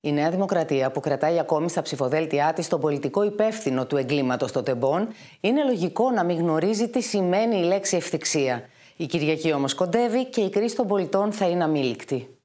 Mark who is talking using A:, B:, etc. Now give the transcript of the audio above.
A: Η Νέα Δημοκρατία, που κρατάει ακόμη στα ψηφοδέλτιά της τον πολιτικό υπεύθυνο του εγκλήματος των τεμπών, είναι λογικό να μην γνωρίζει τι σημαίνει η λέξη ευθυξία. Η Κυριακή όμως κοντεύει και η κρίση των πολιτών θα είναι αμήλικτη.